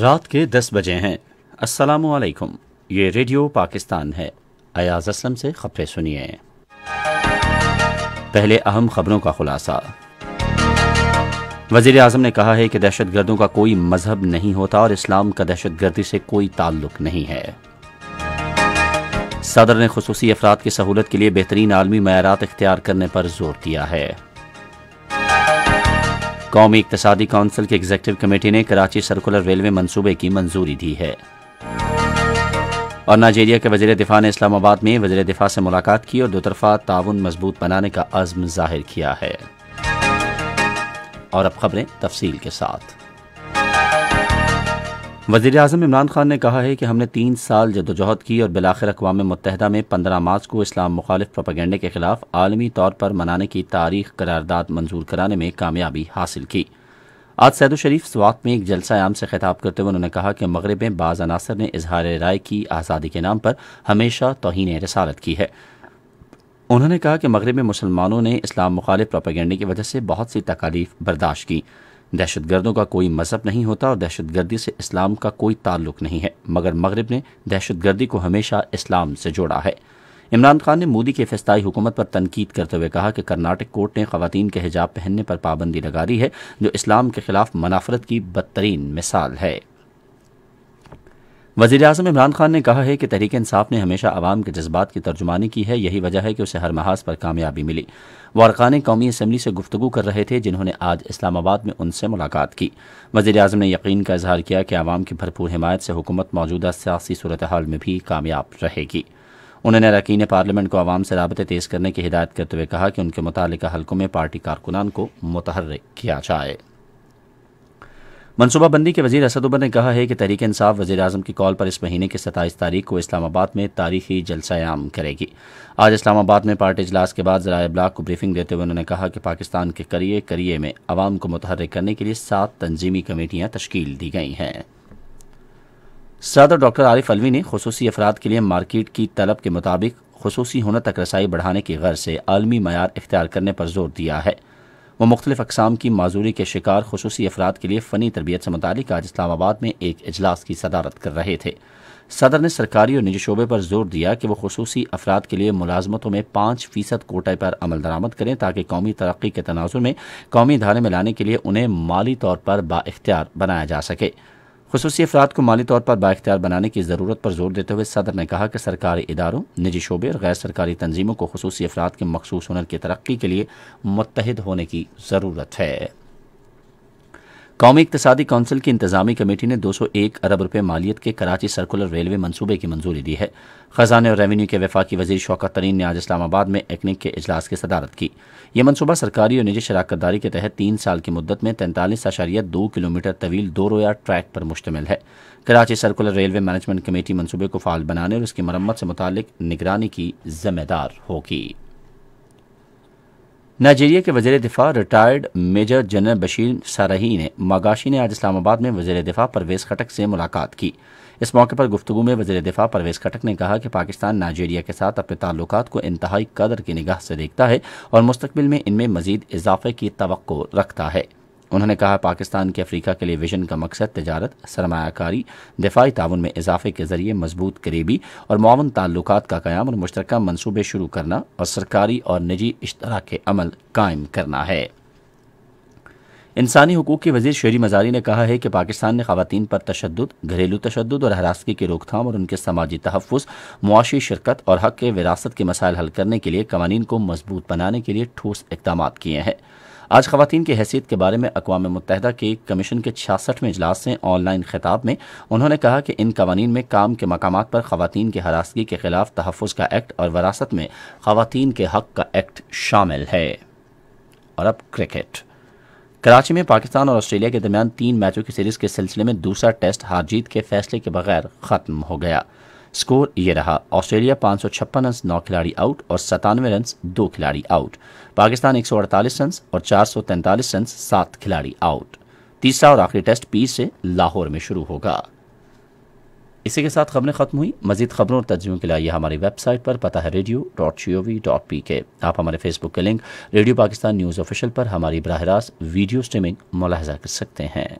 रात के दस बजे हैं अस्सलाम वालेकुम ये रेडियो पाकिस्तान है अयाज असलम से खबरें सुनिए पहले अहम खबरों का खुलासा वजीर अजम ने कहा है कि दहशत गर्दों का कोई मजहब नहीं होता और इस्लाम का दहशत गर्दी से कोई ताल्लुक नहीं है सदर ने खसूसी अफराद की सहूलत के लिए बेहतरीन आलमी मैारात इख्तियार करने पर जोर दिया है कौमी इकतसादी कौंसिल की एग्जीक्यूटिव कमेटी ने कराची सर्कुलर रेलवे मनसूबे की मंजूरी दी है और नाइजेरिया के वजीर दिफा ने इस्लामाबाद में वजीर दिफा से मुलाकात की और दोतरफा ताउन मजबूत बनाने का आज़म जाहिर किया है और अब खबरें तफसील के साथ वजीर अजम इमरान खान ने कहा है कि हमने तीन साल जदोजहद की और बिलाखिर अकवा मुतहदा में पंद्रह मार्च को इस्लाम मुखालिफ प्रोपागेंडे के खिलाफ आलमी तौर पर मनाने की तारीख करारदाद मंजूर कराने में कामयाबी हासिल की आज सैद शरीफ स्वात में एक जलसा आम से खिताब करते हुए उन्होंने कहा कि मगरब में बाज़ अनासर ने इजहार राय की आज़ादी के नाम पर हमेशा तोहन रसालत की है उन्होंने कहा कि मगरब में मुसलमानों ने इस्लाम मुखालिफ प्रोपागेंडे की वजह से बहुत सी तकालीफ बर्दाश्त की दहशतगर्दों का कोई मजहब नहीं होता और दहशतगर्दी से इस्लाम का कोई ताल्लुक नहीं है मगर मगरब ने दहशतगर्दी को हमेशा इस्लाम से जोड़ा है इमरान खान ने मोदी के फस्ताई हुकूमत पर तनकीद करते हुए कहा कि कर्नाटक कोर्ट ने खवतान के हिजाब पहनने पर पाबंदी लगा दी है जो इस्लाम के खिलाफ मुनाफरत की बदतरीन मिसाल है वजीर अजम इमरान खान ने कहा है कि तहरीक इंसाफ ने हमेशा आवाम के जज्बात की तर्जुमानी की है यही वजह है कि उसे हर महाज पर कामयाबी मिली वो अरकान कौमी असम्बली से गुफ्तु कर रहे थे जिन्होंने आज इस्लामाबाद में उनसे मुलाकात की वजीर अजम ने यकीन का इजहार किया कि आवाम की भरपूर हिमायत से हुकूमत मौजूदा सियासी सूरत हाल में भी कामयाब रहेगी उन्होंने अरकान पार्लियामेंट को आवाम से रबते तेज़ करने की हिदायत करते हुए कहा कि उनके मुतल हलकों में पार्टी कारकुनान को मुतहर किया जाए मनसूबाबंदी के वजीर उबर ने कहा है कि तहरीक इंसाफ वजी अजम की कॉल पर इस महीने की सताईस तारीख को इस्लामाबाद में तारीखी जलसायाम करेगी आज इस्लामाबाद में पार्टी इजलास के बाद जरा ब्लाक को ब्रीफिंग देते हुए उन्होंने कहा कि पाकिस्तान के करिए करिए में आवाम को मुतहरक करने के लिए सात तंजीमी कमेटियाँ तश्ल दी गई हैं सदर डॉक्टर आरिफ अलवी ने खसूसी अफराद के लिए मार्केट की तलब के मुताबिक खसूसी हुनर तक रसाई बढ़ाने की गर्ज से आलमी मैार इख्तियार करने पर जोर दिया है व मुख्तलिफ़ अकसाम की माजूरी के शिकार खसूस अफराद के लिए फ़नी तरबियत से मुतल आज इस्लामाबाद में एक अजलास की सदारत कर रहे थे सदर ने सरकारी और निजी शोबे पर जोर दिया कि वह खसूस अफराद के लिए मुलाजमतों में पांच फीसद कोटे पर अमल दरामद करें ताकि कौमी तरक्की के तनाजुर में कौमी धारे में लाने के लिए उन्हें माली तौर पर बाख्तियार बनाया जा सके खसूसी अफराद को माली तौर पर बाख्तियार बनाने की ज़रूरत पर जोर देते हुए सदर ने कहा कि सरकारी इदारों निजी शोबे और गैर सरकारी तंजीमों को खसूसी अफराद के मखसूस हनर की तरक्की के लिए मुतहद होने की ज़रूरत है कौमी इकतदी कौंसिल की इंतजामी कमेटी ने 201 अरब रुपये मालियत के कराची सर्कुलर रेलवे मनसूबे की मंजूरी दी है खजाने और रेवेन्यू के वफाकी वजीर शौकत तरीन ने आज इस्लामाबाद में एक्निक के अजलास की सदारत की यह मनसूबा सरकारी और निजी शराकतदारी के तहत तीन साल की मुद्दत में तैंतालीस अशारिया दो किलोमीटर तवील दो रोया ट्रैक पर मुश्तमिल है Karachi circular railway management committee मनसूबे को फाल बनाने और इसकी मरम्मत से मुतल निगरानी की जिम्मेदार होगी नाइजीरिया के वजीर दिफा retired major general Bashir Salihi ने मागाशी ने आज इस्लामाबाद में वजीर दिफा परवेज खटक से मुलाकात की इस मौके पर गुफ्तू में वजीर दिफा परवेज खटक ने कहा कि पाकिस्तान नाइजीरिया के साथ अपने ताल्लुक को इंतहाई कदर की निगाह से देखता है और मुस्तबिल में इनमें मजीद इजाफे की तो रखता है उन्होंने कहा पाकिस्तान के अफ्रीका के लिए विजन का मकसद तजारत सरमाकारी दिफाई ताउन में इजाफे के जरिए मजबूत करीबी और मावन ताल्लुक का क्याम और मुश्तरक मनसूबे शुरू करना और सरकारी और निजी इश्तरा के अमल कायम करना है इंसानी हकूक़ के वजीर शेरी मजारी ने कहा है कि पाकिस्तान ने खातन पर तशद घरेलू तशद और हरासगी की रोकथाम और उनके समाजी तहफ़ मुआशी शिरकत और हक के विरासत के मसाइल हल करने के लिए कवानीन को मजबूत बनाने के लिए ठोस इकदाम किए हैं आज खातन की हैसियत के बारे में अकवा मुतहदा के कमीशन के छियासठवें अजलास से ऑनलाइन खिताब में उन्होंने कहा कि इन कवानीन में काम के मकाम पर खातन की हरासगी के खिलाफ तहफ़ का एक्ट और वरासत में खातन के हक का एक्ट शामिल है और अब क्रिकेट कराची में पाकिस्तान और ऑस्ट्रेलिया के दरमियान तीन मैचों की सीरीज के सिलसिले में दूसरा टेस्ट हार जीत के फैसले के बगैर खत्म हो गया स्कोर ये रहा ऑस्ट्रेलिया पाँच सौ छप्पन रन नौ खिलाड़ी आउट और सतानवे रन दो खिलाड़ी आउट पाकिस्तान एक सौ अड़तालीस रन और चार सौ तैंतालीस रन सात खिलाड़ी आउट तीसरा और आखिरी टेस्ट पीर से लाहौर में शुरू होगा इसी के साथ खबरें खत्म हुई मजीद खबरों और तजियों के लिए हमारी वेबसाइट पर पता है radio dot G O V dot P K आप हमारे फेसबुक के link radio Pakistan news official पर हमारी बरह रास्त वीडियो स्ट्रीमिंग मुलाजा कर सकते हैं